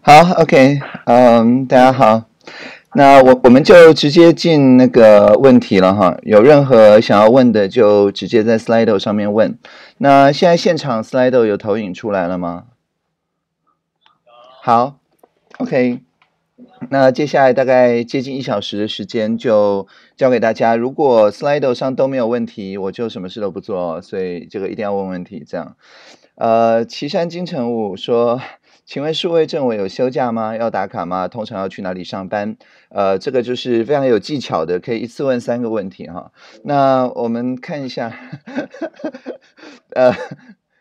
好，OK，嗯，大家好，那我我们就直接进那个问题了哈，有任何想要问的就直接在 s l i d o 上面问。那现在现场 s l i d o 有投影出来了吗？好，OK，那接下来大概接近一小时的时间就交给大家。如果 s l i d o 上都没有问题，我就什么事都不做，所以这个一定要问问题。这样，呃，岐山金城武说。请问数位政委有休假吗？要打卡吗？通常要去哪里上班？呃，这个就是非常有技巧的，可以一次问三个问题哈。那我们看一下，呃，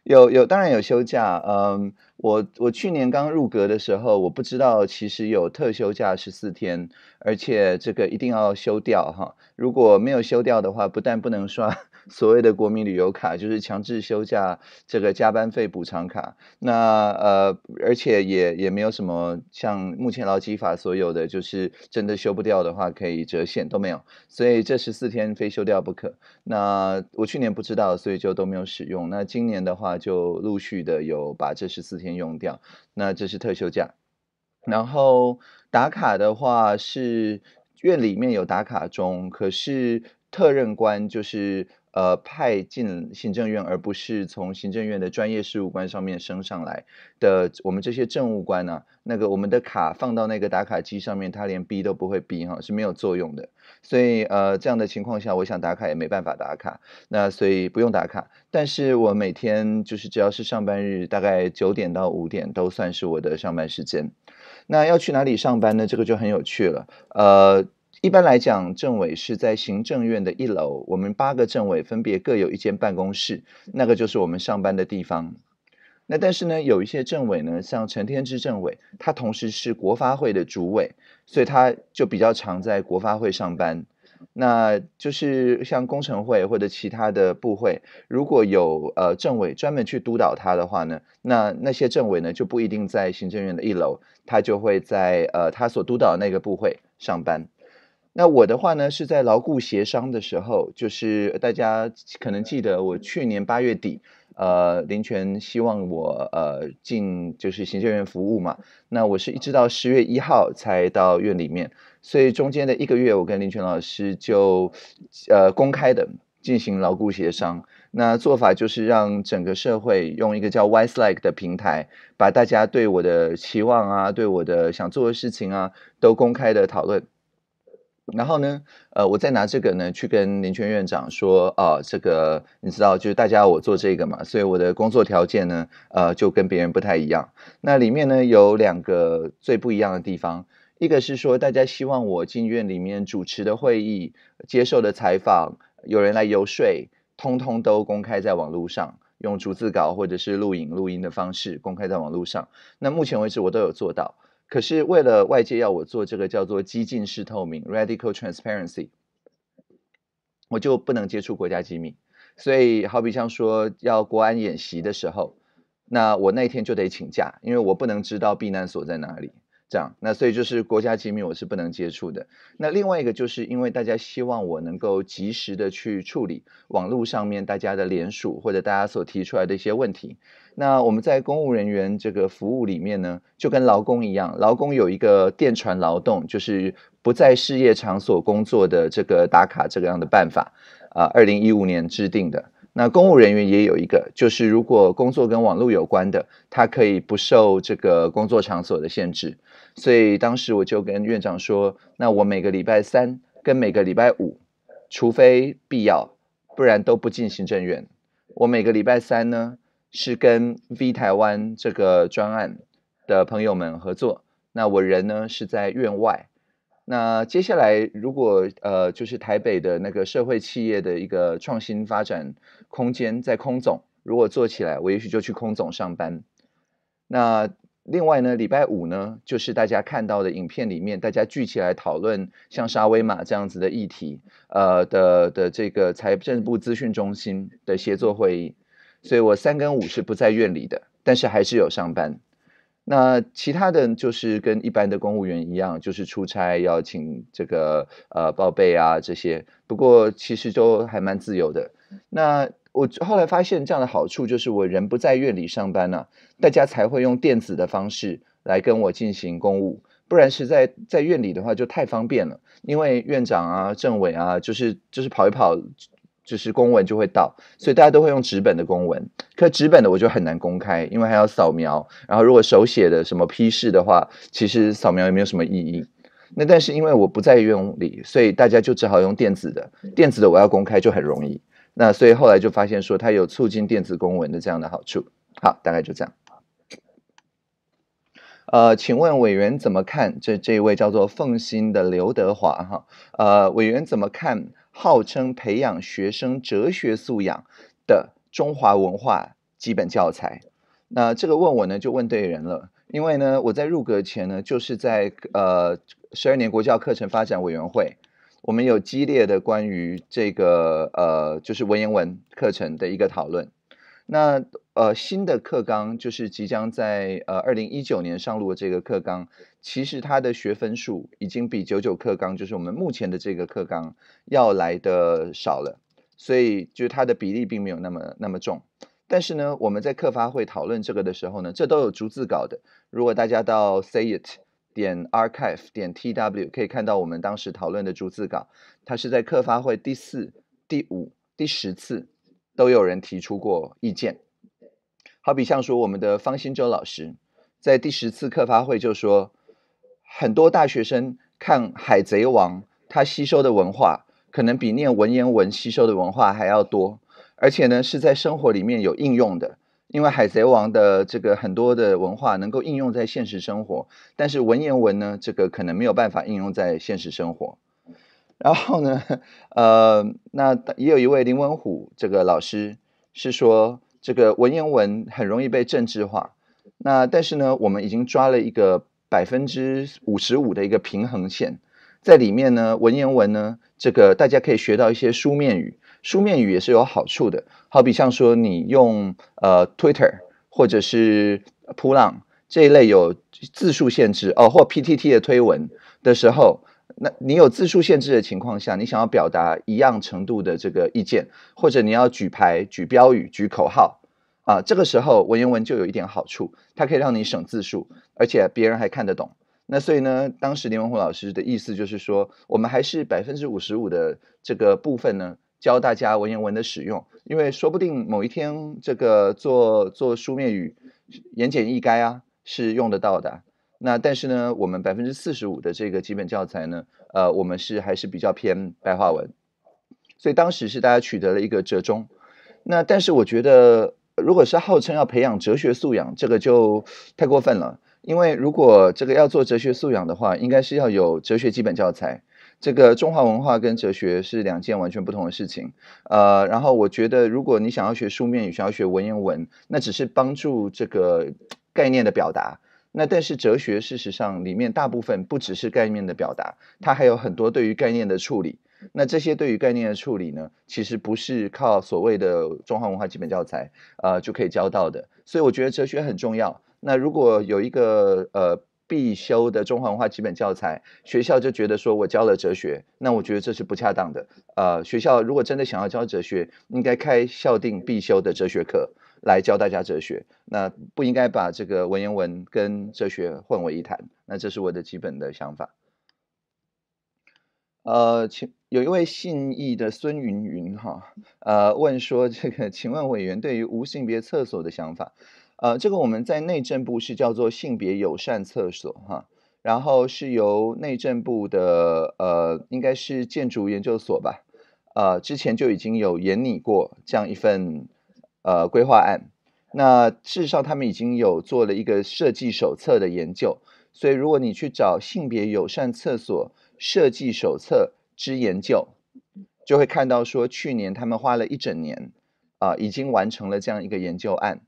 有有，当然有休假。嗯，我我去年刚入阁的时候，我不知道其实有特休假十四天，而且这个一定要休掉哈。如果没有休掉的话，不但不能刷。所谓的国民旅游卡就是强制休假，这个加班费补偿卡，那呃，而且也也没有什么像目前劳基法所有的，就是真的休不掉的话可以折现都没有，所以这十四天非休掉不可。那我去年不知道，所以就都没有使用。那今年的话就陆续的有把这十四天用掉。那这是特休假，然后打卡的话是院里面有打卡中，可是特任官就是。呃，派进行政院，而不是从行政院的专业事务官上面升上来的，我们这些政务官呢，那个我们的卡放到那个打卡机上面，他连逼都不会逼哈，是没有作用的。所以呃，这样的情况下，我想打卡也没办法打卡，那所以不用打卡。但是我每天就是只要是上班日，大概九点到五点都算是我的上班时间。那要去哪里上班呢？这个就很有趣了。呃。一般来讲，政委是在行政院的一楼。我们八个政委分别各有一间办公室，那个就是我们上班的地方。那但是呢，有一些政委呢，像陈天之政委，他同时是国发会的主委，所以他就比较常在国发会上班。那就是像工程会或者其他的部会，如果有呃政委专门去督导他的话呢，那那些政委呢就不一定在行政院的一楼，他就会在呃他所督导的那个部会上班。那我的话呢，是在牢固协商的时候，就是大家可能记得我去年八月底，呃，林权希望我呃进就是行政院服务嘛。那我是一直到十月一号才到院里面，所以中间的一个月，我跟林权老师就呃公开的进行牢固协商。那做法就是让整个社会用一个叫 w e s l i k e 的平台，把大家对我的期望啊，对我的想做的事情啊，都公开的讨论。然后呢，呃，我再拿这个呢去跟林权院长说，啊，这个你知道，就是大家我做这个嘛，所以我的工作条件呢，呃，就跟别人不太一样。那里面呢有两个最不一样的地方，一个是说大家希望我进院里面主持的会议、接受的采访、有人来游说，通通都公开在网络上，用逐字稿或者是录影录音的方式公开在网络上。那目前为止我都有做到。可是为了外界要我做这个叫做激进式透明 （radical transparency），我就不能接触国家机密。所以，好比像说要国安演习的时候，那我那天就得请假，因为我不能知道避难所在哪里。这样，那所以就是国家机密我是不能接触的。那另外一个就是因为大家希望我能够及时的去处理网络上面大家的联署或者大家所提出来的一些问题。那我们在公务人员这个服务里面呢，就跟劳工一样，劳工有一个电传劳动，就是不在事业场所工作的这个打卡这个样的办法啊。二零一五年制定的。那公务人员也有一个，就是如果工作跟网络有关的，他可以不受这个工作场所的限制。所以当时我就跟院长说，那我每个礼拜三跟每个礼拜五，除非必要，不然都不进行政院。我每个礼拜三呢，是跟 V 台湾这个专案的朋友们合作。那我人呢是在院外。那接下来如果呃，就是台北的那个社会企业的一个创新发展空间在空总，如果做起来，我也许就去空总上班。那。另外呢，礼拜五呢，就是大家看到的影片里面，大家聚起来讨论像沙威玛这样子的议题，呃的的这个财政部资讯中心的协作会议，所以我三跟五是不在院里的，但是还是有上班。那其他的就是跟一般的公务员一样，就是出差要请这个呃报备啊这些，不过其实都还蛮自由的。那我后来发现这样的好处就是，我人不在院里上班了，大家才会用电子的方式来跟我进行公务。不然实在在院里的话就太方便了，因为院长啊、政委啊，就是就是跑一跑，就是公文就会到，所以大家都会用纸本的公文。可纸本的我就很难公开，因为还要扫描。然后如果手写的什么批示的话，其实扫描也没有什么意义。那但是因为我不在院里，所以大家就只好用电子的，电子的我要公开就很容易。那所以后来就发现说，它有促进电子公文的这样的好处。好，大概就这样。呃，请问委员怎么看这这一位叫做“奉新”的刘德华哈？呃，委员怎么看号称培养学生哲学素养的中华文化基本教材？那这个问我呢，就问对人了，因为呢，我在入阁前呢，就是在呃十二年国教课程发展委员会。我们有激烈的关于这个呃，就是文言文课程的一个讨论。那呃，新的课纲就是即将在呃二零一九年上路的这个课纲，其实它的学分数已经比九九课纲，就是我们目前的这个课纲要来的少了，所以就是它的比例并没有那么那么重。但是呢，我们在课发会讨论这个的时候呢，这都有逐字稿的。如果大家到 say it。点 archive 点 t w 可以看到我们当时讨论的逐字稿，它是在课发会第四、第五、第十次都有人提出过意见。好比像说我们的方新洲老师，在第十次课发会就说，很多大学生看《海贼王》，他吸收的文化可能比念文言文吸收的文化还要多，而且呢是在生活里面有应用的。因为《海贼王》的这个很多的文化能够应用在现实生活，但是文言文呢，这个可能没有办法应用在现实生活。然后呢，呃，那也有一位林文虎这个老师是说，这个文言文很容易被政治化。那但是呢，我们已经抓了一个百分之五十五的一个平衡线，在里面呢，文言文呢，这个大家可以学到一些书面语。书面语也是有好处的，好比像说你用呃 Twitter 或者是 p u o n 这一类有字数限制哦，或 PTT 的推文的时候，那你有字数限制的情况下，你想要表达一样程度的这个意见，或者你要举牌、举标语、举口号啊，这个时候文言文就有一点好处，它可以让你省字数，而且别人还看得懂。那所以呢，当时林文虎老师的意思就是说，我们还是百分之五十五的这个部分呢。教大家文言文的使用，因为说不定某一天这个做做书面语，言简意赅啊，是用得到的。那但是呢，我们百分之四十五的这个基本教材呢，呃，我们是还是比较偏白话文，所以当时是大家取得了一个折中。那但是我觉得，如果是号称要培养哲学素养，这个就太过分了，因为如果这个要做哲学素养的话，应该是要有哲学基本教材。这个中华文化跟哲学是两件完全不同的事情，呃，然后我觉得，如果你想要学书面语，想要学文言文，那只是帮助这个概念的表达。那但是哲学事实上里面大部分不只是概念的表达，它还有很多对于概念的处理。那这些对于概念的处理呢，其实不是靠所谓的中华文化基本教材呃，就可以教到的。所以我觉得哲学很重要。那如果有一个呃。必修的中华文化基本教材，学校就觉得说我教了哲学，那我觉得这是不恰当的。呃，学校如果真的想要教哲学，应该开校定必修的哲学课来教大家哲学，那不应该把这个文言文跟哲学混为一谈。那这是我的基本的想法。呃，请有一位姓义的孙云云哈，呃，问说这个，请问委员对于无性别厕所的想法？呃，这个我们在内政部是叫做性别友善厕所哈，然后是由内政部的呃，应该是建筑研究所吧，呃，之前就已经有研拟过这样一份呃规划案。那事实上，他们已经有做了一个设计手册的研究，所以如果你去找性别友善厕所设计手册之研究，就会看到说，去年他们花了一整年啊，已经完成了这样一个研究案。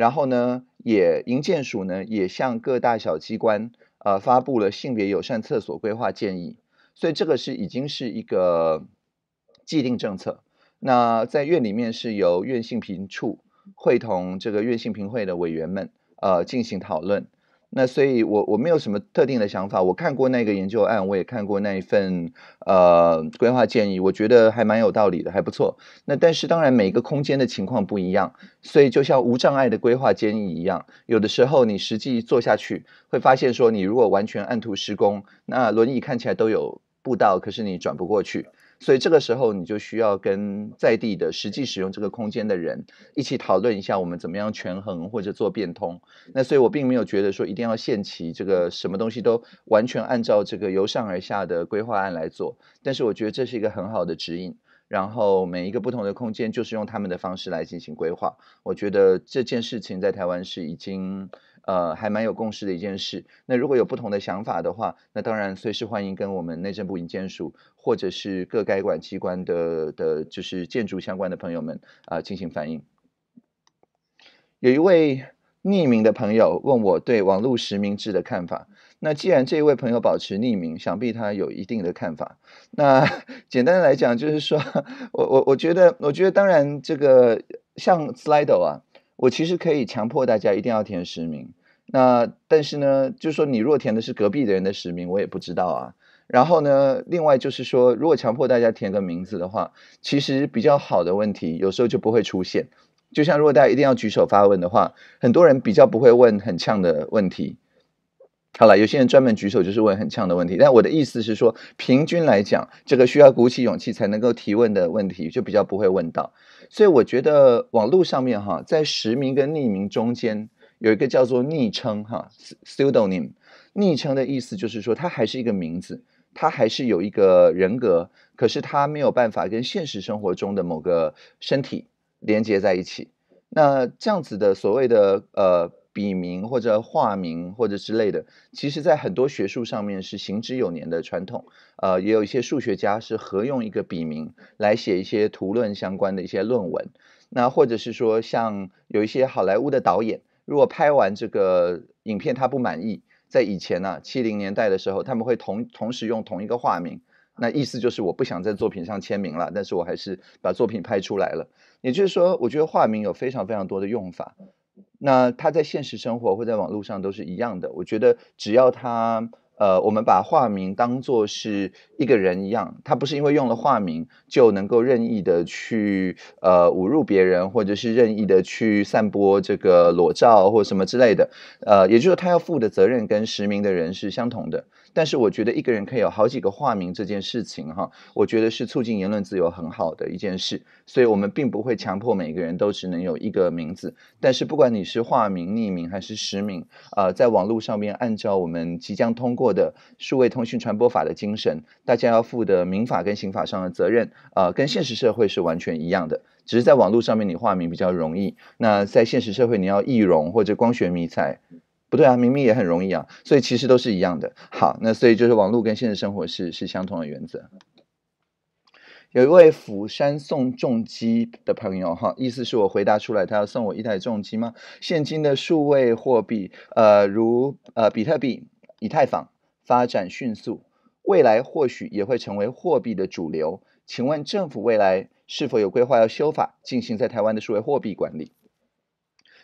然后呢，也银监署呢也向各大小机关，呃发布了性别友善厕所规划建议，所以这个是已经是一个既定政策。那在院里面是由院性平处会同这个院性平会的委员们，呃进行讨论。那所以，我我没有什么特定的想法。我看过那个研究案，我也看过那一份呃规划建议，我觉得还蛮有道理的，还不错。那但是当然，每个空间的情况不一样，所以就像无障碍的规划建议一样，有的时候你实际做下去，会发现说，你如果完全按图施工，那轮椅看起来都有步道，可是你转不过去。所以这个时候，你就需要跟在地的实际使用这个空间的人一起讨论一下，我们怎么样权衡或者做变通。那所以我并没有觉得说一定要限期，这个什么东西都完全按照这个由上而下的规划案来做。但是我觉得这是一个很好的指引。然后每一个不同的空间，就是用他们的方式来进行规划。我觉得这件事情在台湾是已经。呃，还蛮有共识的一件事。那如果有不同的想法的话，那当然随时欢迎跟我们内政部营建署，或者是各该管机关的的，就是建筑相关的朋友们啊，进行反映。有一位匿名的朋友问我对网络实名制的看法。那既然这一位朋友保持匿名，想必他有一定的看法。那 简单的来讲，就是说我我我觉得，我觉得当然这个像 Slido 啊，我其实可以强迫大家一定要填实名。那但是呢，就是说你若填的是隔壁的人的实名，我也不知道啊。然后呢，另外就是说，如果强迫大家填个名字的话，其实比较好的问题有时候就不会出现。就像如果大家一定要举手发问的话，很多人比较不会问很呛的问题。好了，有些人专门举手就是问很呛的问题。但我的意思是说，平均来讲，这个需要鼓起勇气才能够提问的问题，就比较不会问到。所以我觉得网络上面哈，在实名跟匿名中间。有一个叫做昵称哈，pseudo n y m 昵称的意思就是说它还是一个名字，它还是有一个人格，可是它没有办法跟现实生活中的某个身体连接在一起。那这样子的所谓的呃笔名或者化名或者之类的，其实在很多学术上面是行之有年的传统。呃，也有一些数学家是合用一个笔名来写一些图论相关的一些论文。那或者是说像有一些好莱坞的导演。如果拍完这个影片他不满意，在以前呢，七零年代的时候，他们会同同时用同一个化名，那意思就是我不想在作品上签名了，但是我还是把作品拍出来了。也就是说，我觉得化名有非常非常多的用法，那他在现实生活或在网络上都是一样的。我觉得只要他。呃，我们把化名当做是一个人一样，他不是因为用了化名就能够任意的去呃侮辱别人，或者是任意的去散播这个裸照或什么之类的。呃，也就是说，他要负的责任跟实名的人是相同的。但是我觉得一个人可以有好几个化名这件事情，哈，我觉得是促进言论自由很好的一件事。所以，我们并不会强迫每个人都只能有一个名字。但是，不管你是化名、匿名还是实名，啊，在网络上面，按照我们即将通过的《数位通讯传播法》的精神，大家要负的民法跟刑法上的责任，啊，跟现实社会是完全一样的。只是在网络上面，你化名比较容易。那在现实社会，你要易容或者光学迷彩。不对啊，明明也很容易啊，所以其实都是一样的。好，那所以就是网络跟现实生活是是相同的原则。有一位釜山送重机的朋友哈，意思是我回答出来，他要送我一台重机吗？现今的数位货币，呃，如呃比特币、以太坊发展迅速，未来或许也会成为货币的主流。请问政府未来是否有规划要修法进行在台湾的数位货币管理？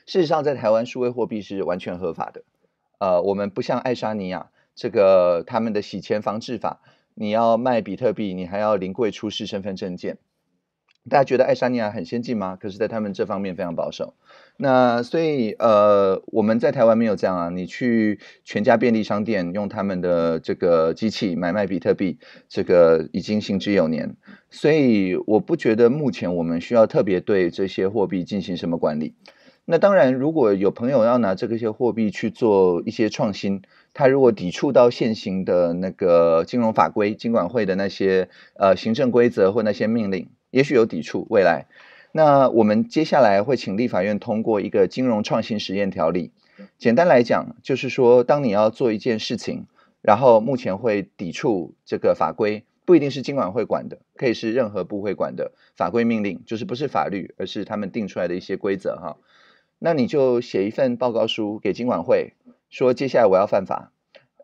事实上，在台湾，数位货币是完全合法的。呃，我们不像爱沙尼亚，这个他们的洗钱防治法，你要卖比特币，你还要临柜出示身份证件。大家觉得爱沙尼亚很先进吗？可是，在他们这方面非常保守。那所以，呃，我们在台湾没有这样啊。你去全家便利商店用他们的这个机器买卖比特币，这个已经行之有年。所以，我不觉得目前我们需要特别对这些货币进行什么管理。那当然，如果有朋友要拿这个些货币去做一些创新，他如果抵触到现行的那个金融法规、金管会的那些呃行政规则或那些命令，也许有抵触。未来，那我们接下来会请立法院通过一个金融创新实验条例。简单来讲，就是说，当你要做一件事情，然后目前会抵触这个法规，不一定是金管会管的，可以是任何部会管的法规命令，就是不是法律，而是他们定出来的一些规则哈。那你就写一份报告书给经管会，说接下来我要犯法，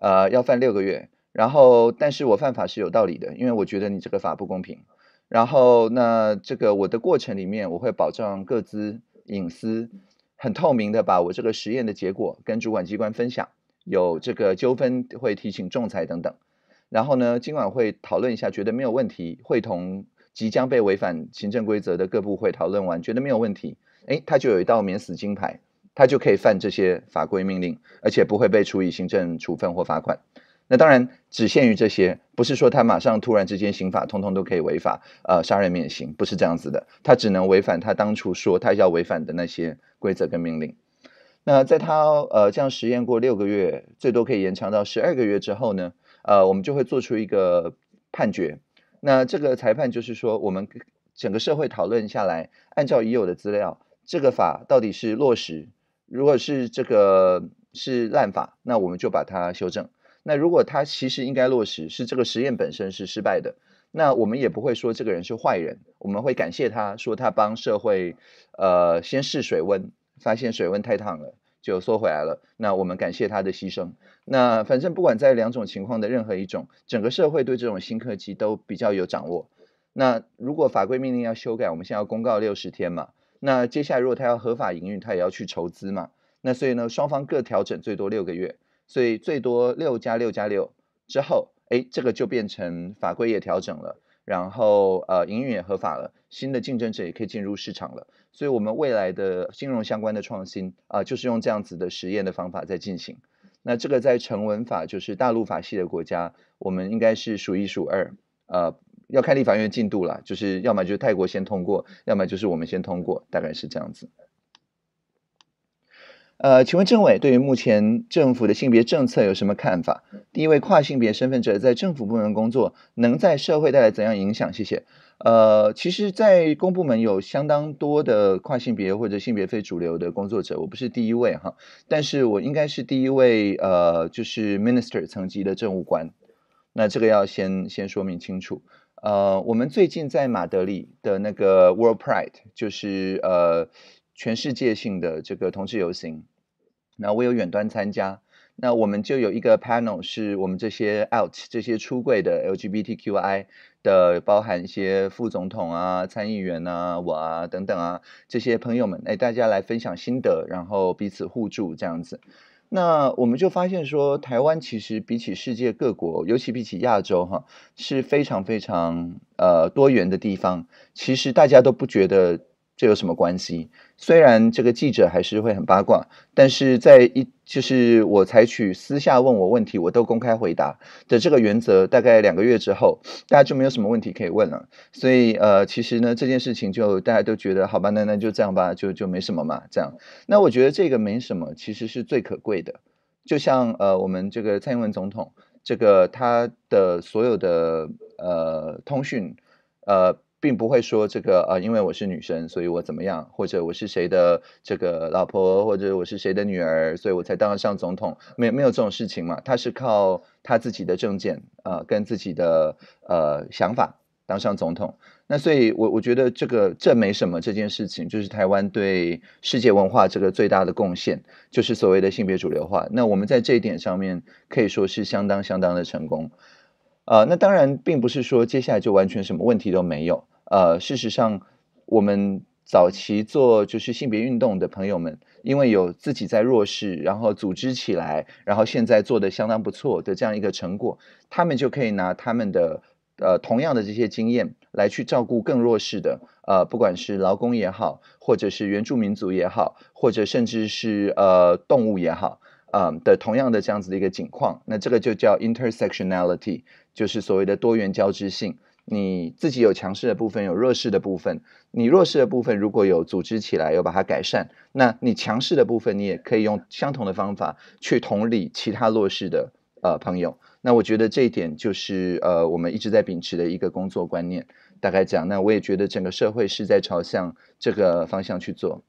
呃，要犯六个月，然后但是我犯法是有道理的，因为我觉得你这个法不公平。然后那这个我的过程里面，我会保障各自隐私，很透明的把我这个实验的结果跟主管机关分享。有这个纠纷会提请仲裁等等。然后呢，今晚会讨论一下，觉得没有问题，会同即将被违反行政规则的各部会讨论完，觉得没有问题。哎，他就有一道免死金牌，他就可以犯这些法规命令，而且不会被处以行政处分或罚款。那当然只限于这些，不是说他马上突然之间刑法通通都可以违法。呃，杀人免刑不是这样子的，他只能违反他当初说他要违反的那些规则跟命令。那在他呃这样实验过六个月，最多可以延长到十二个月之后呢，呃，我们就会做出一个判决。那这个裁判就是说，我们整个社会讨论下来，按照已有的资料。这个法到底是落实？如果是这个是烂法，那我们就把它修正。那如果它其实应该落实，是这个实验本身是失败的，那我们也不会说这个人是坏人，我们会感谢他说他帮社会，呃，先试水温，发现水温太烫了，就缩回来了。那我们感谢他的牺牲。那反正不管在两种情况的任何一种，整个社会对这种新科技都比较有掌握。那如果法规命令要修改，我们现在要公告六十天嘛。那接下来，如果他要合法营运，他也要去筹资嘛？那所以呢，双方各调整最多六个月，所以最多六加六加六之后，哎，这个就变成法规也调整了，然后呃，营运也合法了，新的竞争者也可以进入市场了。所以，我们未来的金融相关的创新啊，就是用这样子的实验的方法在进行。那这个在成文法就是大陆法系的国家，我们应该是数一数二呃，要看立法院的进度了，就是要么就是泰国先通过，要么就是我们先通过，大概是这样子。呃，请问政委，对于目前政府的性别政策有什么看法？第一位跨性别身份者在政府部门工作，能在社会带来怎样影响？谢谢。呃，其实，在公部门有相当多的跨性别或者性别非主流的工作者，我不是第一位哈，但是我应该是第一位呃，就是 minister 层级的政务官。那这个要先先说明清楚。呃，我们最近在马德里的那个 World Pride，就是呃全世界性的这个同志游行，那我有远端参加，那我们就有一个 panel，是我们这些 out 这些出柜的 LGBTQI 的，包含一些副总统啊、参议员啊、我啊等等啊这些朋友们，哎，大家来分享心得，然后彼此互助这样子。那我们就发现说，台湾其实比起世界各国，尤其比起亚洲哈，是非常非常呃多元的地方。其实大家都不觉得。这有什么关系？虽然这个记者还是会很八卦，但是在一就是我采取私下问我问题，我都公开回答的这个原则，大概两个月之后，大家就没有什么问题可以问了。所以呃，其实呢，这件事情就大家都觉得好吧，那那就这样吧，就就没什么嘛，这样。那我觉得这个没什么，其实是最可贵的。就像呃，我们这个蔡英文总统，这个他的所有的呃通讯呃。并不会说这个呃，因为我是女生，所以我怎么样，或者我是谁的这个老婆，或者我是谁的女儿，所以我才当上总统，没没有这种事情嘛？他是靠他自己的证件啊，跟自己的呃想法当上总统。那所以我我觉得这个这没什么，这件事情就是台湾对世界文化这个最大的贡献，就是所谓的性别主流化。那我们在这一点上面可以说是相当相当的成功。呃，那当然并不是说接下来就完全什么问题都没有。呃，事实上，我们早期做就是性别运动的朋友们，因为有自己在弱势，然后组织起来，然后现在做的相当不错的这样一个成果，他们就可以拿他们的呃同样的这些经验来去照顾更弱势的呃，不管是劳工也好，或者是原住民族也好，或者甚至是呃动物也好，嗯的同样的这样子的一个景况，那这个就叫 intersectionality，就是所谓的多元交织性。你自己有强势的部分，有弱势的部分。你弱势的部分如果有组织起来，有把它改善，那你强势的部分你也可以用相同的方法去同理其他弱势的呃朋友。那我觉得这一点就是呃我们一直在秉持的一个工作观念。大概讲，那我也觉得整个社会是在朝向这个方向去做。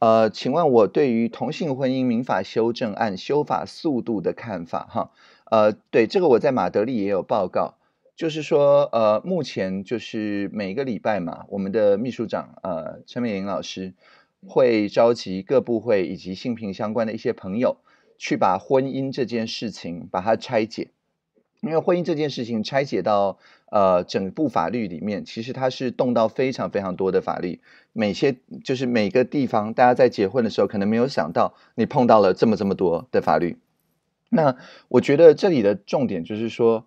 呃，请问我对于同性婚姻民法修正案修法速度的看法？哈，呃，对这个我在马德里也有报告。就是说，呃，目前就是每个礼拜嘛，我们的秘书长呃陈美玲老师会召集各部会以及性平相关的一些朋友，去把婚姻这件事情把它拆解。因为婚姻这件事情拆解到呃整部法律里面，其实它是动到非常非常多的法律。每些就是每个地方，大家在结婚的时候可能没有想到，你碰到了这么这么多的法律。那我觉得这里的重点就是说。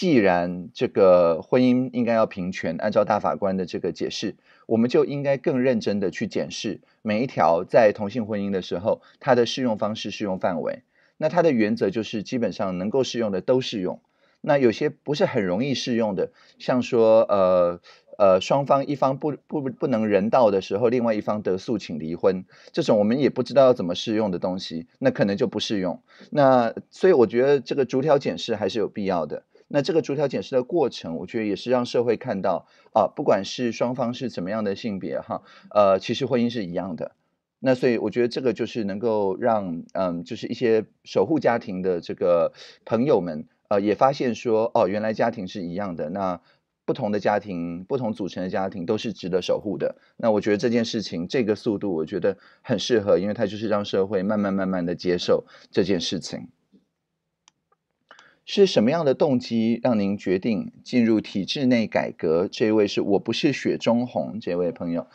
既然这个婚姻应该要平权，按照大法官的这个解释，我们就应该更认真的去检视每一条在同性婚姻的时候它的适用方式、适用范围。那它的原则就是基本上能够适用的都适用。那有些不是很容易适用的，像说呃呃双方一方不不不能人道的时候，另外一方得诉请离婚这种，我们也不知道要怎么适用的东西，那可能就不适用。那所以我觉得这个逐条检视还是有必要的。那这个逐条解释的过程，我觉得也是让社会看到啊，不管是双方是怎么样的性别哈，呃，其实婚姻是一样的。那所以我觉得这个就是能够让嗯，就是一些守护家庭的这个朋友们呃，也发现说哦，原来家庭是一样的。那不同的家庭、不同组成的家庭都是值得守护的。那我觉得这件事情这个速度，我觉得很适合，因为它就是让社会慢慢慢慢的接受这件事情。是什么样的动机让您决定进入体制内改革？这位是我不是雪中红这位朋友，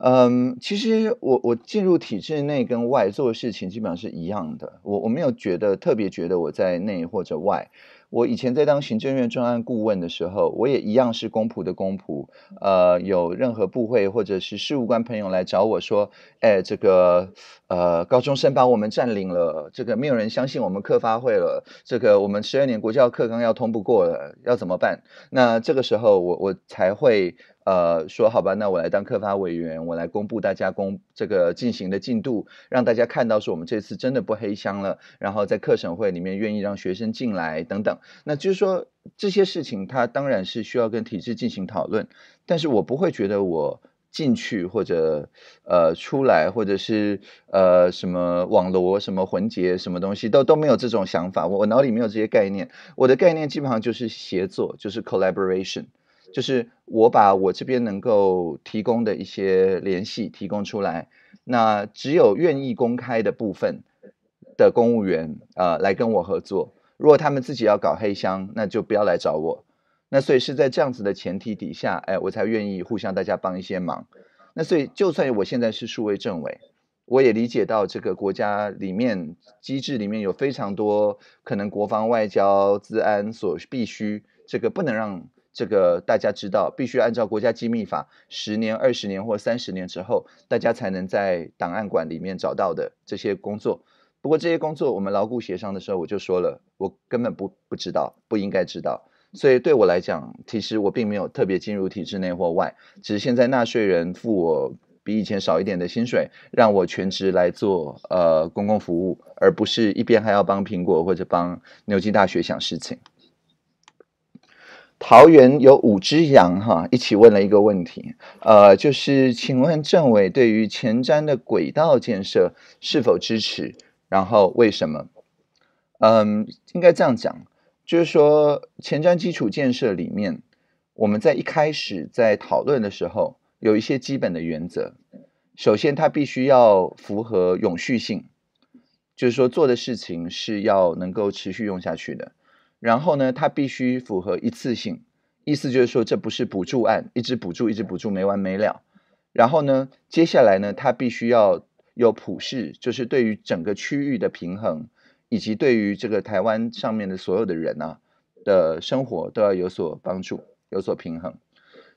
嗯，其实我我进入体制内跟外做事情基本上是一样的，我我没有觉得特别觉得我在内或者外。我以前在当行政院专案顾问的时候，我也一样是公仆的公仆。呃，有任何部会或者是事务官朋友来找我说：“哎，这个呃，高中生把我们占领了，这个没有人相信我们课发会了，这个我们十二年国教课纲要通不过了，要怎么办？”那这个时候，我我才会。呃，说好吧，那我来当客发委员，我来公布大家公这个进行的进度，让大家看到是我们这次真的不黑箱了。然后在课程会里面愿意让学生进来等等，那就是说这些事情，它当然是需要跟体制进行讨论。但是我不会觉得我进去或者呃出来，或者是呃什么网罗什么混结什么东西都都没有这种想法，我我脑里没有这些概念，我的概念基本上就是协作，就是 collaboration。就是我把我这边能够提供的一些联系提供出来，那只有愿意公开的部分的公务员啊来跟我合作。如果他们自己要搞黑箱，那就不要来找我。那所以是在这样子的前提底下，哎，我才愿意互相大家帮一些忙。那所以，就算我现在是数位政委，我也理解到这个国家里面机制里面有非常多可能国防、外交、治安所必须，这个不能让。这个大家知道，必须按照国家机密法，十年、二十年或三十年之后，大家才能在档案馆里面找到的这些工作。不过这些工作，我们牢固协商的时候，我就说了，我根本不不知道，不应该知道。所以对我来讲，其实我并没有特别进入体制内或外。只是现在纳税人付我比以前少一点的薪水，让我全职来做呃公共服务，而不是一边还要帮苹果或者帮牛津大学想事情。桃园有五只羊哈，一起问了一个问题，呃，就是请问政委对于前瞻的轨道建设是否支持？然后为什么？嗯，应该这样讲，就是说前瞻基础建设里面，我们在一开始在讨论的时候，有一些基本的原则。首先，它必须要符合永续性，就是说做的事情是要能够持续用下去的。然后呢，它必须符合一次性，意思就是说这不是补助案，一直补助一直补助没完没了。然后呢，接下来呢，它必须要有普世，就是对于整个区域的平衡，以及对于这个台湾上面的所有的人啊的生活都要有所帮助，有所平衡。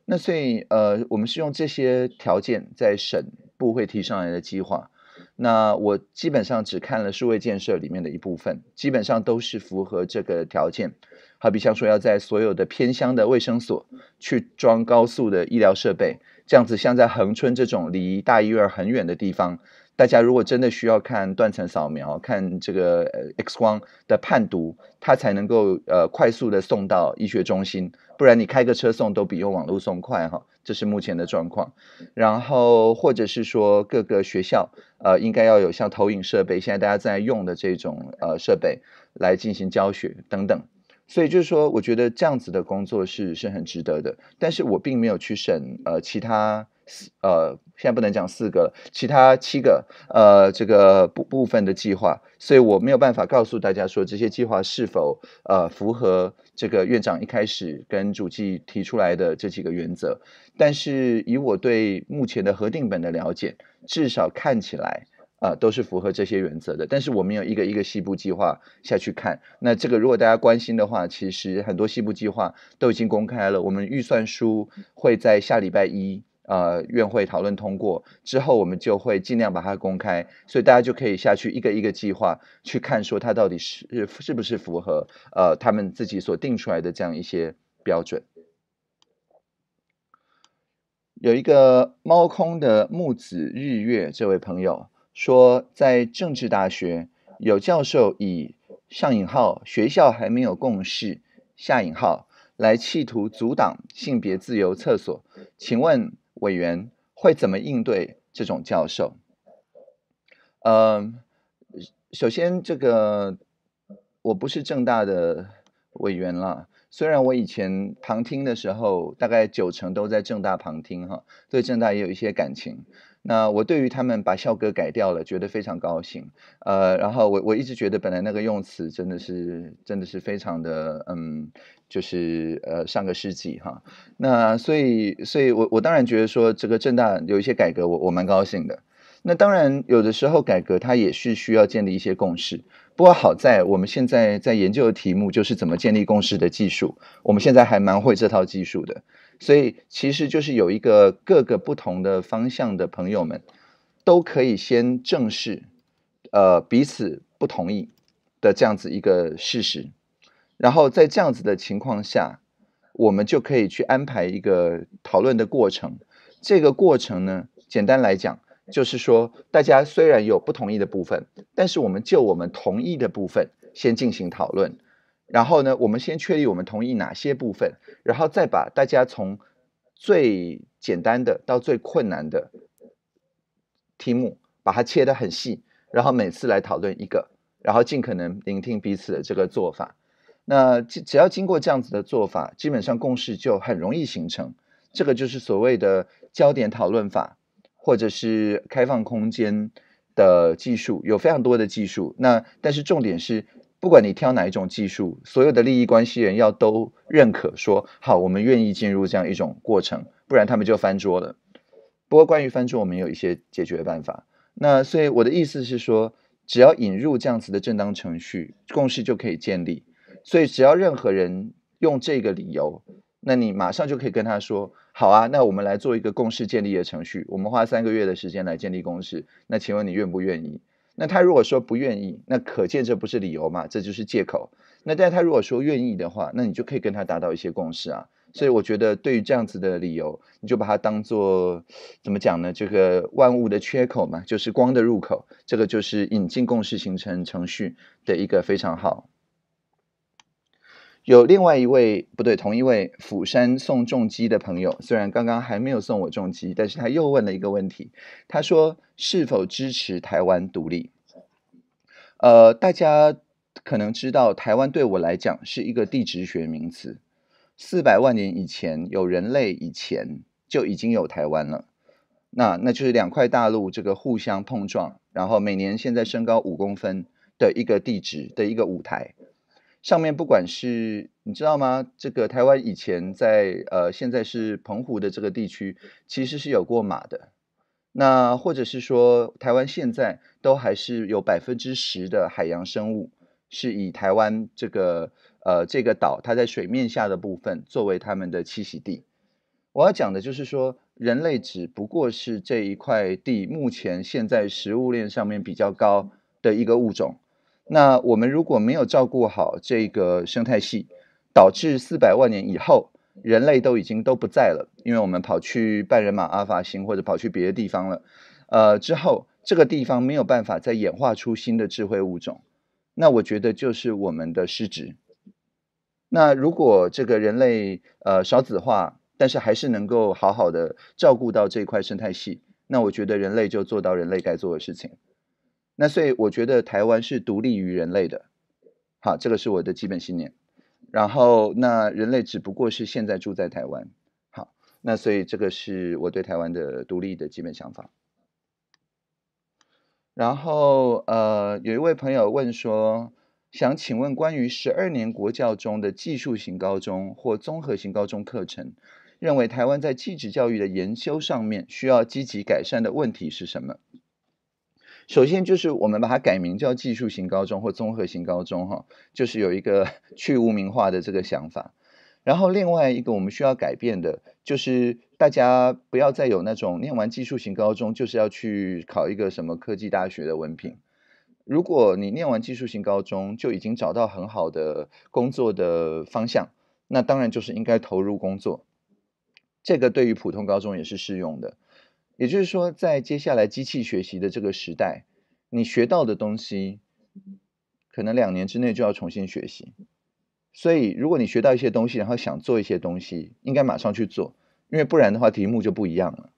那所以呃，我们是用这些条件在审部会提上来的计划。那我基本上只看了数位建设里面的一部分，基本上都是符合这个条件。好比像说要在所有的偏乡的卫生所去装高速的医疗设备，这样子像在恒春这种离大医院很远的地方，大家如果真的需要看断层扫描、看这个 X 光的判读，它才能够呃快速的送到医学中心，不然你开个车送都比用网络送快哈。这是目前的状况。然后或者是说各个学校。呃，应该要有像投影设备，现在大家在用的这种呃设备来进行教学等等，所以就是说，我觉得这样子的工作是是很值得的。但是我并没有去审呃其他呃，现在不能讲四个，其他七个呃这个部部分的计划，所以我没有办法告诉大家说这些计划是否呃符合。这个院长一开始跟主计提出来的这几个原则，但是以我对目前的核定本的了解，至少看起来啊都是符合这些原则的。但是我们有一个一个西部计划下去看，那这个如果大家关心的话，其实很多西部计划都已经公开了。我们预算书会在下礼拜一。呃，院会讨论通过之后，我们就会尽量把它公开，所以大家就可以下去一个一个计划去看，说它到底是是不是符合呃他们自己所定出来的这样一些标准。有一个猫空的木子日月这位朋友说，在政治大学有教授以上引号学校还没有共识下引号来企图阻挡性别自由厕所，请问。委员会怎么应对这种教授？呃，首先，这个我不是正大的委员了，虽然我以前旁听的时候，大概九成都在正大旁听哈，对正大也有一些感情。那我对于他们把校歌改掉了，觉得非常高兴。呃，然后我我一直觉得，本来那个用词真的是，真的是非常的，嗯，就是呃，上个世纪哈。那所以，所以我我当然觉得说，这个正大有一些改革，我我蛮高兴的。那当然，有的时候改革它也是需要建立一些共识。不过好在我们现在在研究的题目就是怎么建立共识的技术，我们现在还蛮会这套技术的。所以其实就是有一个各个不同的方向的朋友们，都可以先正视，呃，彼此不同意的这样子一个事实，然后在这样子的情况下，我们就可以去安排一个讨论的过程。这个过程呢，简单来讲就是说，大家虽然有不同意的部分，但是我们就我们同意的部分先进行讨论。然后呢，我们先确立我们同意哪些部分，然后再把大家从最简单的到最困难的题目，把它切得很细，然后每次来讨论一个，然后尽可能聆听彼此的这个做法。那只只要经过这样子的做法，基本上共识就很容易形成。这个就是所谓的焦点讨论法，或者是开放空间的技术，有非常多的技术。那但是重点是。不管你挑哪一种技术，所有的利益关系人要都认可说好，我们愿意进入这样一种过程，不然他们就翻桌了。不过关于翻桌，我们有一些解决的办法。那所以我的意思是说，只要引入这样子的正当程序，共识就可以建立。所以只要任何人用这个理由，那你马上就可以跟他说，好啊，那我们来做一个共识建立的程序，我们花三个月的时间来建立共识。那请问你愿不愿意？那他如果说不愿意，那可见这不是理由嘛，这就是借口。那但他如果说愿意的话，那你就可以跟他达到一些共识啊。所以我觉得对于这样子的理由，你就把它当做怎么讲呢？这个万物的缺口嘛，就是光的入口，这个就是引进共识形成程序的一个非常好。有另外一位不对，同一位釜山送重机的朋友，虽然刚刚还没有送我重机，但是他又问了一个问题，他说是否支持台湾独立？呃，大家可能知道，台湾对我来讲是一个地质学名词，四百万年以前有人类以前就已经有台湾了，那那就是两块大陆这个互相碰撞，然后每年现在升高五公分的一个地质的一个舞台。上面不管是你知道吗？这个台湾以前在呃，现在是澎湖的这个地区，其实是有过马的。那或者是说，台湾现在都还是有百分之十的海洋生物是以台湾这个呃这个岛，它在水面下的部分作为它们的栖息地。我要讲的就是说，人类只不过是这一块地目前现在食物链上面比较高的一个物种。那我们如果没有照顾好这个生态系，导致四百万年以后人类都已经都不在了，因为我们跑去半人马阿尔法星或者跑去别的地方了，呃，之后这个地方没有办法再演化出新的智慧物种，那我觉得就是我们的失职。那如果这个人类呃少子化，但是还是能够好好的照顾到这块生态系，那我觉得人类就做到人类该做的事情。那所以我觉得台湾是独立于人类的，好，这个是我的基本信念。然后那人类只不过是现在住在台湾，好，那所以这个是我对台湾的独立的基本想法。然后呃，有一位朋友问说，想请问关于十二年国教中的技术型高中或综合型高中课程，认为台湾在基础教育的研修上面需要积极改善的问题是什么？首先就是我们把它改名叫技术型高中或综合型高中，哈，就是有一个 去无名化的这个想法。然后另外一个我们需要改变的就是，大家不要再有那种念完技术型高中就是要去考一个什么科技大学的文凭。如果你念完技术型高中就已经找到很好的工作的方向，那当然就是应该投入工作。这个对于普通高中也是适用的。也就是说，在接下来机器学习的这个时代，你学到的东西，可能两年之内就要重新学习。所以，如果你学到一些东西，然后想做一些东西，应该马上去做，因为不然的话，题目就不一样了。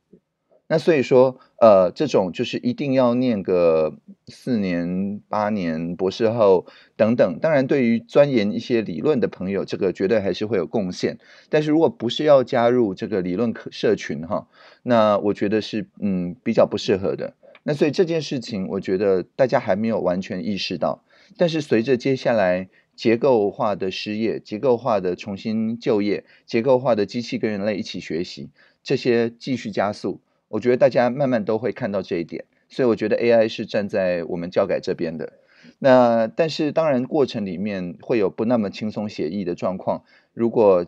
那所以说，呃，这种就是一定要念个四年、八年、博士后等等。当然，对于钻研一些理论的朋友，这个绝对还是会有贡献。但是，如果不是要加入这个理论社群哈，那我觉得是嗯比较不适合的。那所以这件事情，我觉得大家还没有完全意识到。但是，随着接下来结构化的失业、结构化的重新就业、结构化的机器跟人类一起学习，这些继续加速。我觉得大家慢慢都会看到这一点，所以我觉得 AI 是站在我们教改这边的。那但是当然过程里面会有不那么轻松写意的状况。如果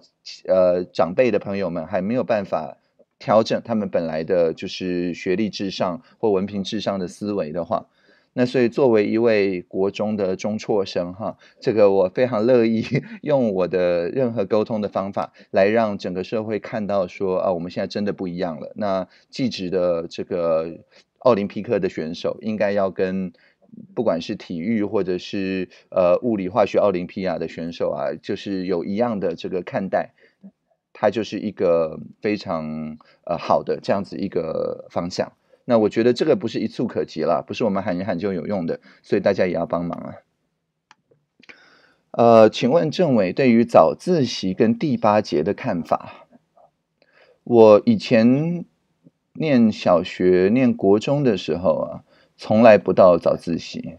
呃长辈的朋友们还没有办法调整他们本来的就是学历至上或文凭至上的思维的话。那所以，作为一位国中的中辍生哈，这个我非常乐意 用我的任何沟通的方法，来让整个社会看到说啊，我们现在真的不一样了。那继职的这个奥林匹克的选手，应该要跟不管是体育或者是呃物理化学奥林匹亚的选手啊，就是有一样的这个看待，他就是一个非常呃好的这样子一个方向。那我觉得这个不是一蹴可及了，不是我们喊一喊就有用的，所以大家也要帮忙啊。呃，请问政委对于早自习跟第八节的看法？我以前念小学、念国中的时候啊，从来不到早自习。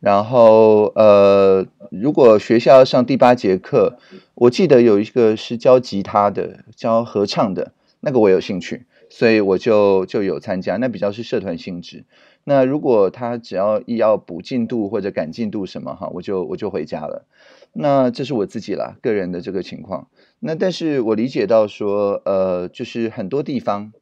然后呃，如果学校上第八节课，我记得有一个是教吉他的，教合唱的，那个我有兴趣。所以我就就有参加，那比较是社团性质。那如果他只要一要补进度或者赶进度什么哈，我就我就回家了。那这是我自己啦，个人的这个情况。那但是我理解到说，呃，就是很多地方，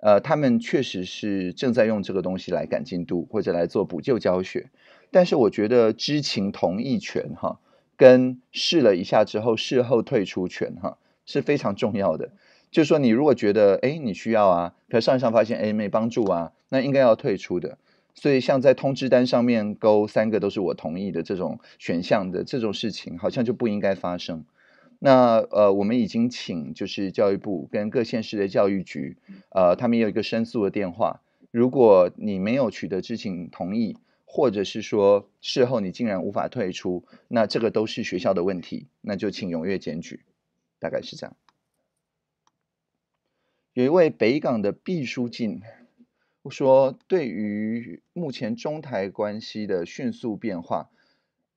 呃，他们确实是正在用这个东西来赶进度或者来做补救教学。但是我觉得知情同意权哈，跟试了一下之后事后退出权哈是非常重要的。就是说，你如果觉得哎你需要啊，可上一上发现哎没帮助啊，那应该要退出的。所以像在通知单上面勾三个都是我同意的这种选项的这种事情，好像就不应该发生。那呃，我们已经请就是教育部跟各县市的教育局，呃，他们也有一个申诉的电话。如果你没有取得知情同意，或者是说事后你竟然无法退出，那这个都是学校的问题，那就请踊跃检举，大概是这样。有一位北港的毕书尽说：“对于目前中台关系的迅速变化，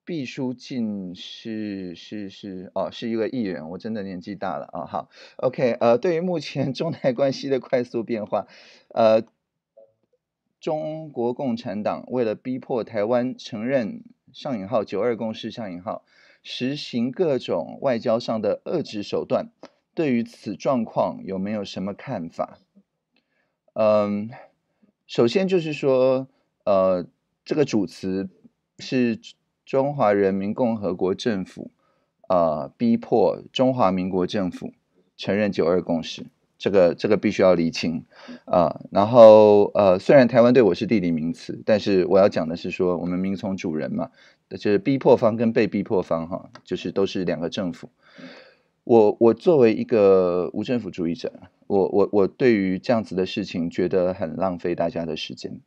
毕书尽是是是哦，是一个艺人，我真的年纪大了啊。好，OK，呃，对于目前中台关系的快速变化，呃，中国共产党为了逼迫台湾承认（上引号九二共识，上引号）实行各种外交上的遏制手段。”对于此状况有没有什么看法？嗯，首先就是说，呃，这个主词是中华人民共和国政府，啊，逼迫中华民国政府承认九二共识，这个这个必须要厘清啊。然后呃，虽然台湾对我是地理名词，但是我要讲的是说，我们民从主人嘛，就是逼迫方跟被逼迫方哈，就是都是两个政府。我我作为一个无政府主义者，我我我对于这样子的事情觉得很浪费大家的时间，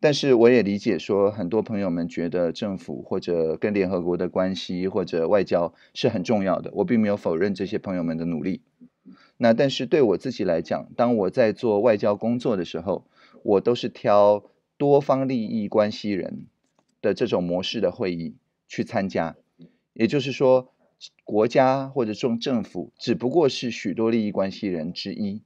但是我也理解说很多朋友们觉得政府或者跟联合国的关系或者外交是很重要的，我并没有否认这些朋友们的努力。那但是对我自己来讲，当我在做外交工作的时候，我都是挑多方利益关系人的这种模式的会议去参加，也就是说。国家或者众政府只不过是许多利益关系人之一，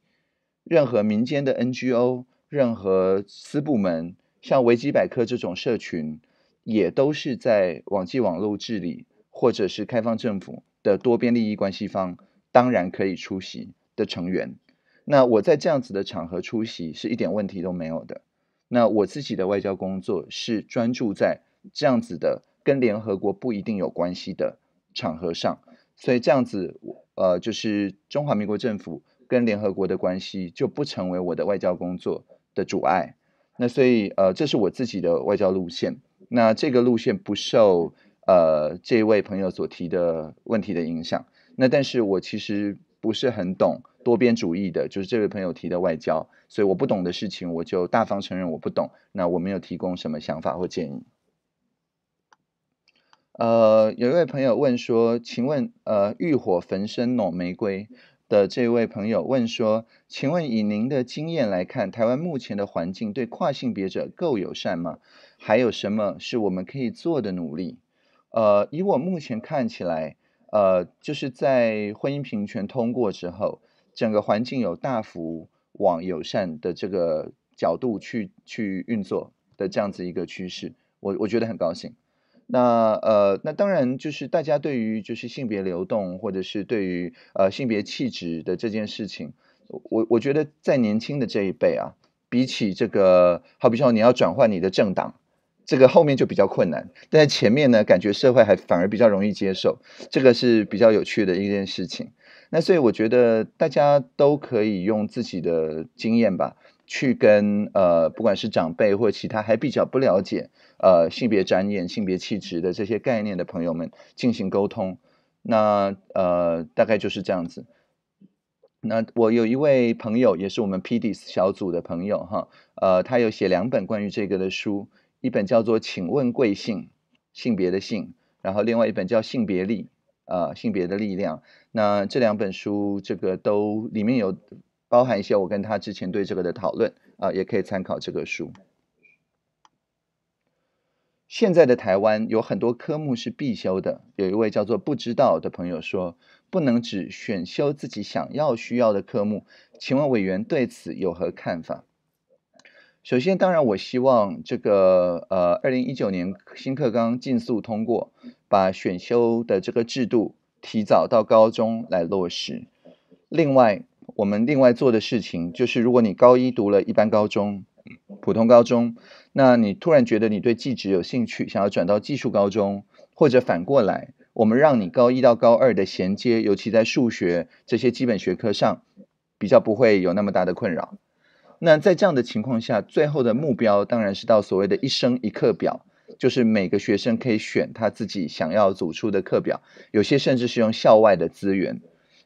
任何民间的 NGO，任何私部门，像维基百科这种社群，也都是在网际网络治理或者是开放政府的多边利益关系方，当然可以出席的成员。那我在这样子的场合出席是一点问题都没有的。那我自己的外交工作是专注在这样子的，跟联合国不一定有关系的。场合上，所以这样子，呃，就是中华民国政府跟联合国的关系就不成为我的外交工作的阻碍。那所以，呃，这是我自己的外交路线。那这个路线不受呃这位朋友所提的问题的影响。那但是我其实不是很懂多边主义的，就是这位朋友提的外交，所以我不懂的事情，我就大方承认我不懂。那我没有提供什么想法或建议。呃，有一位朋友问说：“请问，呃，欲火焚身裸玫瑰的这位朋友问说，请问以您的经验来看，台湾目前的环境对跨性别者够友善吗？还有什么是我们可以做的努力？”呃，以我目前看起来，呃，就是在婚姻平权通过之后，整个环境有大幅往友善的这个角度去去运作的这样子一个趋势，我我觉得很高兴。那呃，那当然就是大家对于就是性别流动，或者是对于呃性别气质的这件事情，我我觉得在年轻的这一辈啊，比起这个，好比说你要转换你的政党，这个后面就比较困难，但在前面呢，感觉社会还反而比较容易接受，这个是比较有趣的一件事情。那所以我觉得大家都可以用自己的经验吧，去跟呃，不管是长辈或其他还比较不了解。呃，性别展演、性别气质的这些概念的朋友们进行沟通，那呃，大概就是这样子。那我有一位朋友，也是我们 PDS 小组的朋友哈，呃，他有写两本关于这个的书，一本叫做《请问贵姓？性别的性，然后另外一本叫《性别力》，呃，性别的力量。那这两本书，这个都里面有包含一些我跟他之前对这个的讨论啊，也可以参考这个书。现在的台湾有很多科目是必修的。有一位叫做不知道的朋友说，不能只选修自己想要需要的科目。请问委员对此有何看法？首先，当然我希望这个呃，二零一九年新课纲尽速通过，把选修的这个制度提早到高中来落实。另外，我们另外做的事情就是，如果你高一读了一般高中。普通高中，那你突然觉得你对技职有兴趣，想要转到技术高中，或者反过来，我们让你高一到高二的衔接，尤其在数学这些基本学科上，比较不会有那么大的困扰。那在这样的情况下，最后的目标当然是到所谓的一生一课表，就是每个学生可以选他自己想要组出的课表，有些甚至是用校外的资源。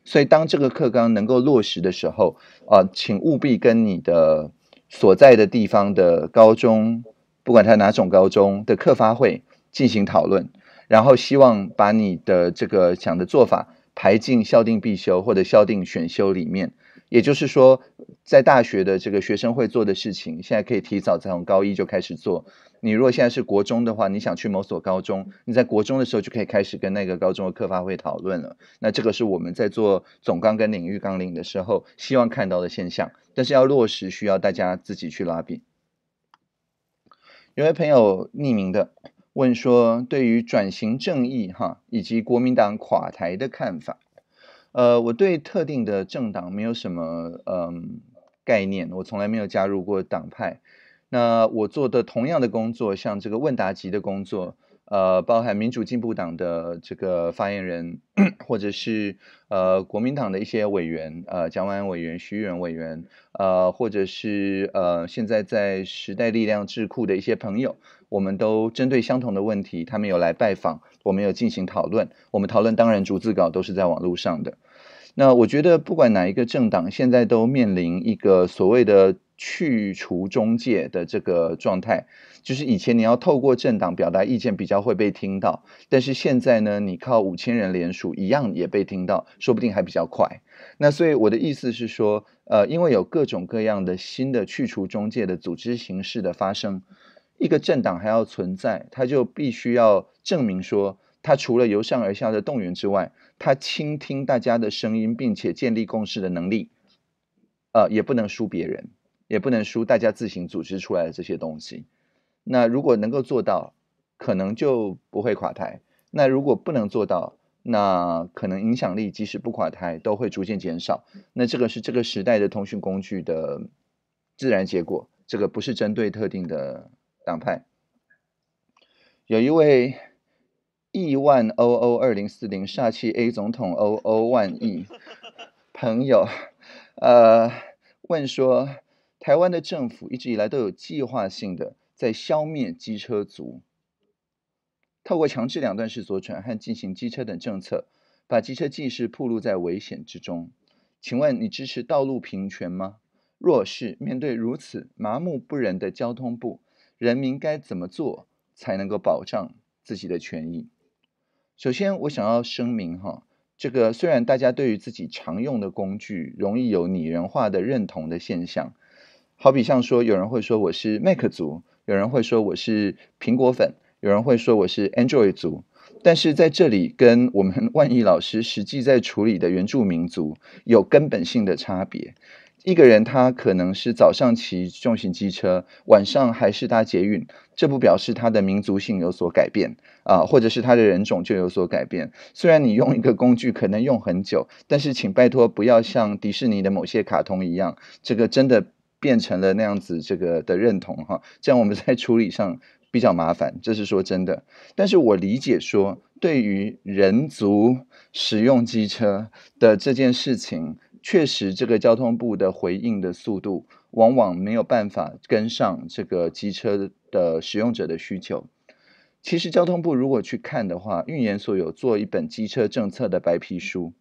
所以当这个课纲能够落实的时候，呃，请务必跟你的。所在的地方的高中，不管他哪种高中的课发会进行讨论，然后希望把你的这个想的做法排进校定必修或者校定选修里面，也就是说，在大学的这个学生会做的事情，现在可以提早从高一就开始做。你如果现在是国中的话，你想去某所高中，你在国中的时候就可以开始跟那个高中的课发会讨论了。那这个是我们在做总纲跟领域纲领的时候希望看到的现象。但是要落实，需要大家自己去拉笔。有位朋友匿名的问说：“对于转型正义哈，以及国民党垮台的看法？”呃，我对特定的政党没有什么嗯概念，我从来没有加入过党派。那我做的同样的工作，像这个问答集的工作。呃，包含民主进步党的这个发言人，或者是呃国民党的一些委员，呃蒋万安委员、徐远委员，呃，或者是呃现在在时代力量智库的一些朋友，我们都针对相同的问题，他们有来拜访，我们有进行讨论。我们讨论当然逐字稿都是在网络上的。那我觉得，不管哪一个政党，现在都面临一个所谓的。去除中介的这个状态，就是以前你要透过政党表达意见比较会被听到，但是现在呢，你靠五千人联署一样也被听到，说不定还比较快。那所以我的意思是说，呃，因为有各种各样的新的去除中介的组织形式的发生，一个政党还要存在，他就必须要证明说，他除了由上而下的动员之外，他倾听大家的声音，并且建立共识的能力，呃，也不能输别人。也不能输，大家自行组织出来的这些东西。那如果能够做到，可能就不会垮台；那如果不能做到，那可能影响力即使不垮台，都会逐渐减少。那这个是这个时代的通讯工具的自然结果，这个不是针对特定的党派。有一位亿万 OO 二零四零煞气 A 总统 OO 万亿朋友，呃，问说。台湾的政府一直以来都有计划性的在消灭机车族，透过强制两段式左转和进行机车等政策，把机车技士暴露在危险之中。请问你支持道路平权吗？若是面对如此麻木不仁的交通部，人民该怎么做才能够保障自己的权益？首先，我想要声明哈，这个虽然大家对于自己常用的工具容易有拟人化的认同的现象。好比像说，有人会说我是 Mac 族，有人会说我是苹果粉，有人会说我是 Android 族。但是在这里，跟我们万毅老师实际在处理的原住民族有根本性的差别。一个人他可能是早上骑重型机车，晚上还是搭捷运，这不表示他的民族性有所改变啊，或者是他的人种就有所改变。虽然你用一个工具可能用很久，但是请拜托不要像迪士尼的某些卡通一样，这个真的。变成了那样子，这个的认同哈，这样我们在处理上比较麻烦，这是说真的。但是我理解说，对于人族使用机车的这件事情，确实这个交通部的回应的速度，往往没有办法跟上这个机车的使用者的需求。其实交通部如果去看的话，运研所有做一本机车政策的白皮书。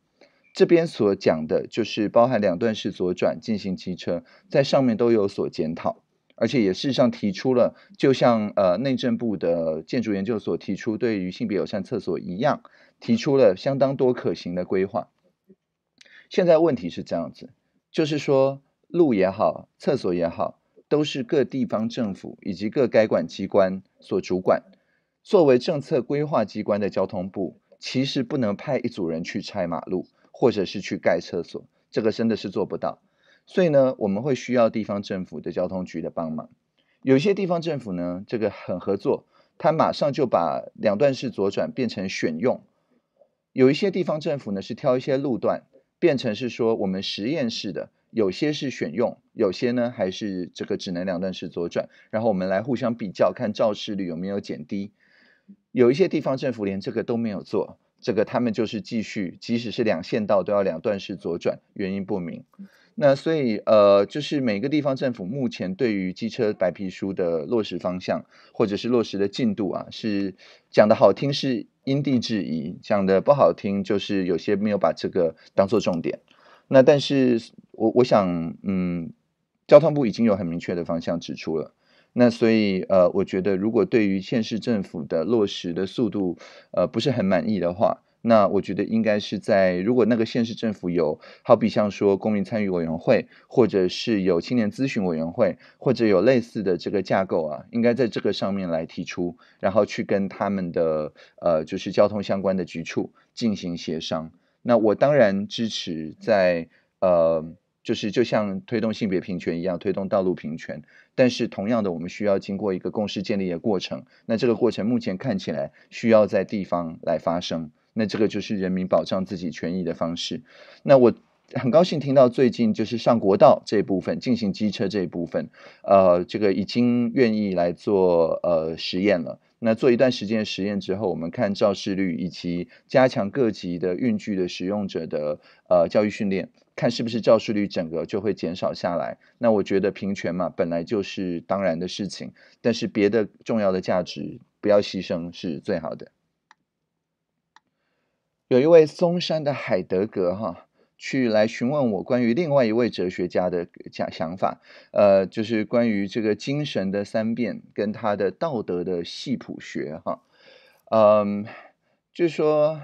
这边所讲的就是包含两段式左转进行机车，在上面都有所检讨，而且也事实上提出了，就像呃内政部的建筑研究所提出对于性别友善厕所一样，提出了相当多可行的规划。现在问题是这样子，就是说路也好，厕所也好，都是各地方政府以及各该管机关所主管。作为政策规划机关的交通部，其实不能派一组人去拆马路。或者是去盖厕所，这个真的是做不到。所以呢，我们会需要地方政府的交通局的帮忙。有些地方政府呢，这个很合作，他马上就把两段式左转变成选用。有一些地方政府呢，是挑一些路段变成是说我们实验室的，有些是选用，有些呢还是这个只能两段式左转。然后我们来互相比较，看肇事率有没有减低。有一些地方政府连这个都没有做。这个他们就是继续，即使是两线道都要两段式左转，原因不明。那所以呃，就是每个地方政府目前对于机车白皮书的落实方向，或者是落实的进度啊，是讲的好听是因地制宜，讲的不好听就是有些没有把这个当做重点。那但是我我想，嗯，交通部已经有很明确的方向指出了。那所以，呃，我觉得如果对于县市政府的落实的速度，呃，不是很满意的话，那我觉得应该是在如果那个县市政府有好比像说公民参与委员会，或者是有青年咨询委员会，或者有类似的这个架构啊，应该在这个上面来提出，然后去跟他们的呃就是交通相关的局处进行协商。那我当然支持在呃。就是就像推动性别平权一样，推动道路平权。但是同样的，我们需要经过一个共识建立的过程。那这个过程目前看起来需要在地方来发生。那这个就是人民保障自己权益的方式。那我很高兴听到最近就是上国道这一部分进行机车这一部分，呃，这个已经愿意来做呃实验了。那做一段时间实验之后，我们看肇事率以及加强各级的运具的使用者的呃教育训练。看是不是肇事率整个就会减少下来？那我觉得平权嘛，本来就是当然的事情。但是别的重要的价值不要牺牲是最好的。有一位嵩山的海德格哈去来询问我关于另外一位哲学家的讲想法，呃，就是关于这个精神的三变跟他的道德的系谱学哈，嗯，就说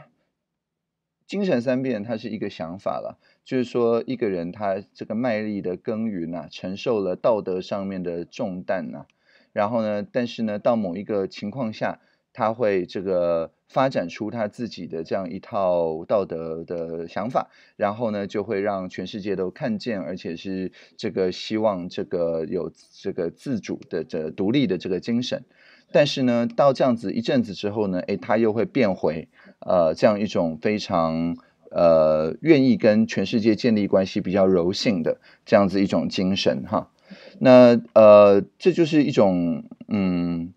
精神三变，它是一个想法了。就是说，一个人他这个卖力的耕耘啊，承受了道德上面的重担呐，然后呢，但是呢，到某一个情况下，他会这个发展出他自己的这样一套道德的想法，然后呢，就会让全世界都看见，而且是这个希望这个有这个自主的这独立的这个精神，但是呢，到这样子一阵子之后呢，诶，他又会变回呃这样一种非常。呃，愿意跟全世界建立关系比较柔性的这样子一种精神哈，那呃，这就是一种嗯，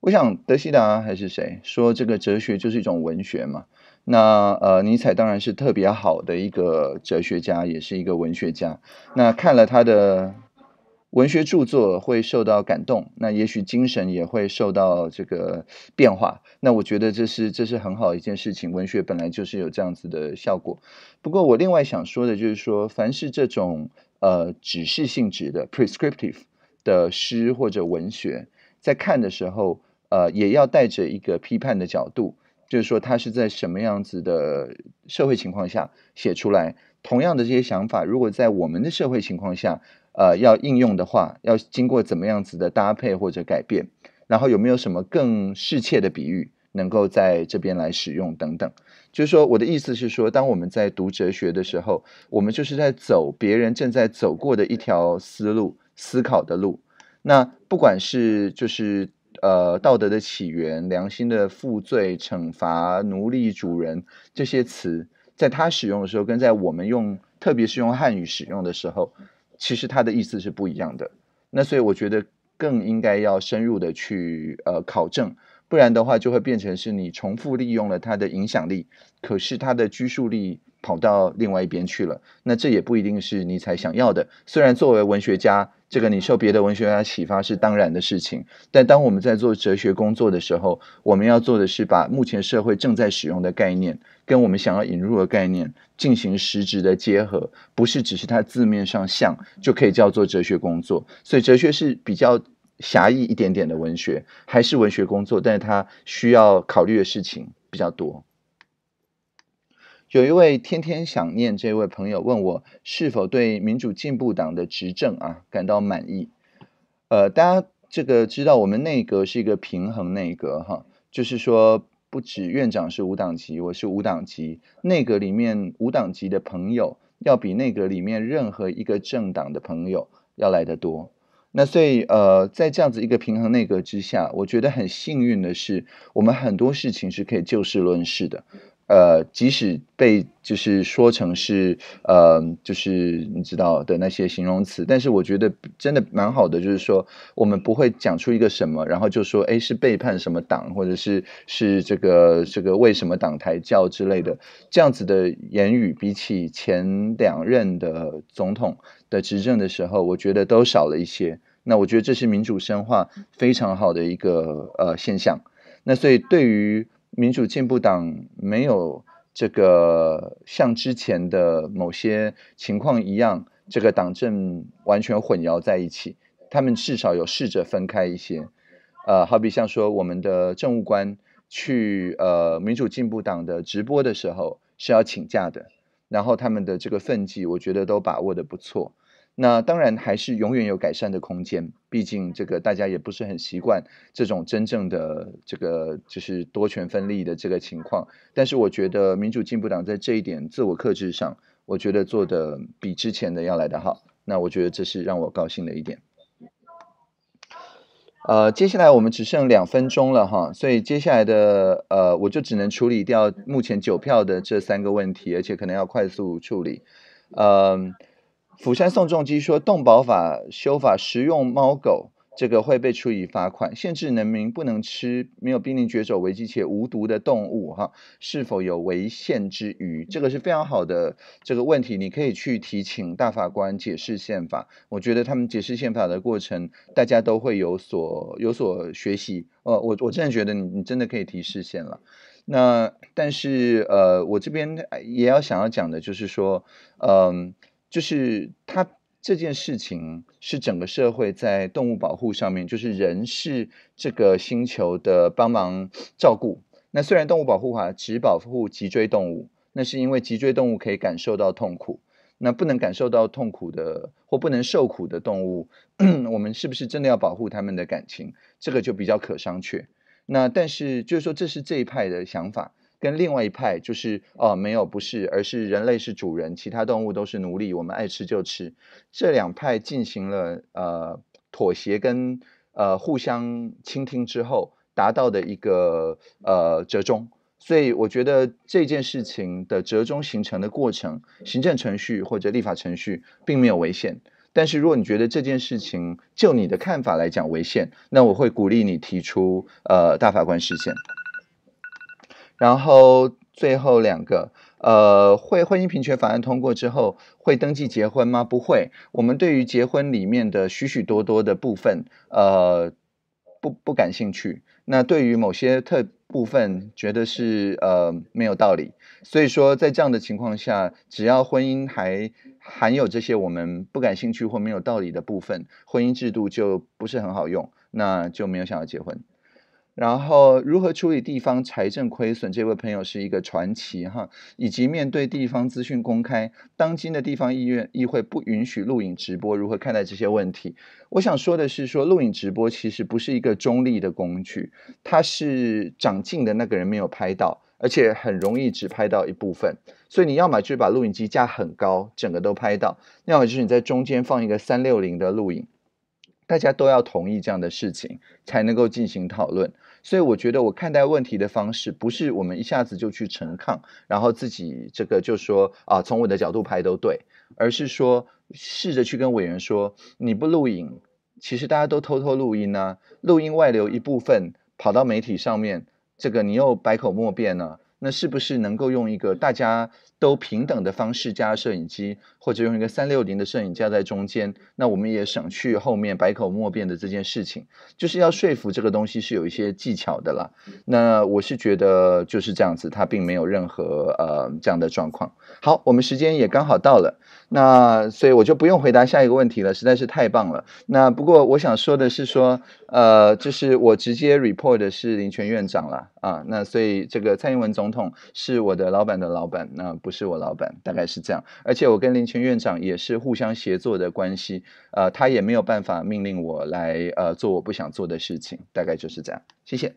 我想德西达还是谁说这个哲学就是一种文学嘛？那呃，尼采当然是特别好的一个哲学家，也是一个文学家。那看了他的。文学著作会受到感动，那也许精神也会受到这个变化。那我觉得这是这是很好一件事情。文学本来就是有这样子的效果。不过我另外想说的就是说，凡是这种呃指示性质的 prescriptive 的诗或者文学，在看的时候，呃，也要带着一个批判的角度，就是说它是在什么样子的社会情况下写出来。同样的这些想法，如果在我们的社会情况下，呃，要应用的话，要经过怎么样子的搭配或者改变？然后有没有什么更适切的比喻能够在这边来使用？等等，就是说，我的意思是说，当我们在读哲学的时候，我们就是在走别人正在走过的一条思路、思考的路。那不管是就是呃道德的起源、良心的负罪、惩罚、奴隶、主人这些词，在他使用的时候，跟在我们用，特别是用汉语使用的时候。其实他的意思是不一样的，那所以我觉得更应该要深入的去呃考证，不然的话就会变成是你重复利用了他的影响力，可是他的拘束力。跑到另外一边去了，那这也不一定是你才想要的。虽然作为文学家，这个你受别的文学家启发是当然的事情，但当我们在做哲学工作的时候，我们要做的是把目前社会正在使用的概念跟我们想要引入的概念进行实质的结合，不是只是它字面上像就可以叫做哲学工作。所以，哲学是比较狭义一点点的文学，还是文学工作，但是它需要考虑的事情比较多。有一位天天想念这位朋友问我是否对民主进步党的执政啊感到满意？呃，大家这个知道我们内阁是一个平衡内阁哈，就是说不止院长是五党级，我是五党级，内阁里面五党级的朋友要比内阁里面任何一个政党的朋友要来得多。那所以呃，在这样子一个平衡内阁之下，我觉得很幸运的是，我们很多事情是可以就事论事的。呃，即使被就是说成是呃，就是你知道的那些形容词，但是我觉得真的蛮好的。就是说，我们不会讲出一个什么，然后就说哎是背叛什么党，或者是是这个这个为什么党台教之类的这样子的言语，比起前两任的总统的执政的时候，我觉得都少了一些。那我觉得这是民主深化非常好的一个呃现象。那所以对于。民主进步党没有这个像之前的某些情况一样，这个党政完全混淆在一起。他们至少有试着分开一些，呃，好比像说我们的政务官去呃民主进步党的直播的时候是要请假的，然后他们的这个分际，我觉得都把握的不错。那当然还是永远有改善的空间，毕竟这个大家也不是很习惯这种真正的这个就是多权分立的这个情况。但是我觉得民主进步党在这一点自我克制上，我觉得做的比之前的要来得好。那我觉得这是让我高兴的一点。呃，接下来我们只剩两分钟了哈，所以接下来的呃，我就只能处理掉目前九票的这三个问题，而且可能要快速处理，嗯。釜山宋仲基说：“动保法修法，食用猫狗这个会被处以罚款，限制人民不能吃没有濒临绝种危机且无毒的动物，哈，是否有违宪之余？这个是非常好的这个问题，你可以去提请大法官解释宪法。我觉得他们解释宪法的过程，大家都会有所有所学习。呃，我我真的觉得你你真的可以提示宪了。那但是呃，我这边也要想要讲的就是说，嗯。”就是他这件事情是整个社会在动物保护上面，就是人是这个星球的帮忙照顾。那虽然动物保护法只保护脊椎动物，那是因为脊椎动物可以感受到痛苦，那不能感受到痛苦的或不能受苦的动物，我们是不是真的要保护他们的感情？这个就比较可商榷。那但是就是说，这是这一派的想法。跟另外一派就是哦，没有不是，而是人类是主人，其他动物都是奴隶，我们爱吃就吃。这两派进行了呃妥协跟呃互相倾听之后，达到的一个呃折中。所以我觉得这件事情的折中形成的过程，行政程序或者立法程序并没有违宪。但是如果你觉得这件事情就你的看法来讲违宪，那我会鼓励你提出呃大法官释宪。然后最后两个，呃，会婚姻平权法案通过之后，会登记结婚吗？不会。我们对于结婚里面的许许多多的部分，呃，不不感兴趣。那对于某些特部分，觉得是呃没有道理。所以说，在这样的情况下，只要婚姻还含有这些我们不感兴趣或没有道理的部分，婚姻制度就不是很好用，那就没有想要结婚。然后如何处理地方财政亏损？这位朋友是一个传奇哈，以及面对地方资讯公开，当今的地方议院议会不允许录影直播，如何看待这些问题？我想说的是，说录影直播其实不是一个中立的工具，它是长进的那个人没有拍到，而且很容易只拍到一部分，所以你要么就是把录影机架很高，整个都拍到，要么就是你在中间放一个三六零的录影，大家都要同意这样的事情，才能够进行讨论。所以我觉得，我看待问题的方式不是我们一下子就去陈抗，然后自己这个就说啊，从我的角度拍都对，而是说试着去跟委员说，你不录影，其实大家都偷偷录音啊，录音外流一部分跑到媒体上面，这个你又百口莫辩呢。那是不是能够用一个大家？都平等的方式加摄影机，或者用一个三六零的摄影架在中间，那我们也省去后面百口莫辩的这件事情，就是要说服这个东西是有一些技巧的了。那我是觉得就是这样子，它并没有任何呃这样的状况。好，我们时间也刚好到了。那所以我就不用回答下一个问题了，实在是太棒了。那不过我想说的是说，呃，就是我直接 report 的是林权院长了啊。那所以这个蔡英文总统是我的老板的老板，那不是我老板，大概是这样。而且我跟林权院长也是互相协作的关系，呃，他也没有办法命令我来呃做我不想做的事情，大概就是这样。谢谢。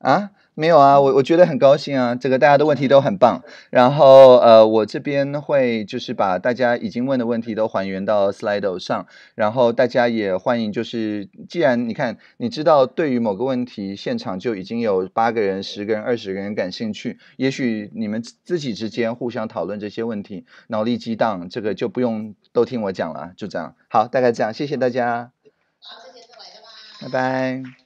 啊，没有啊，我我觉得很高兴啊，这个大家的问题都很棒。然后呃，我这边会就是把大家已经问的问题都还原到 slide 上，然后大家也欢迎就是，既然你看你知道对于某个问题现场就已经有八个人、十个人、二十个人感兴趣，也许你们自己之间互相讨论这些问题，脑力激荡，这个就不用都听我讲了，就这样。好，大概这样，谢谢大家。好，谢谢各位，拜拜。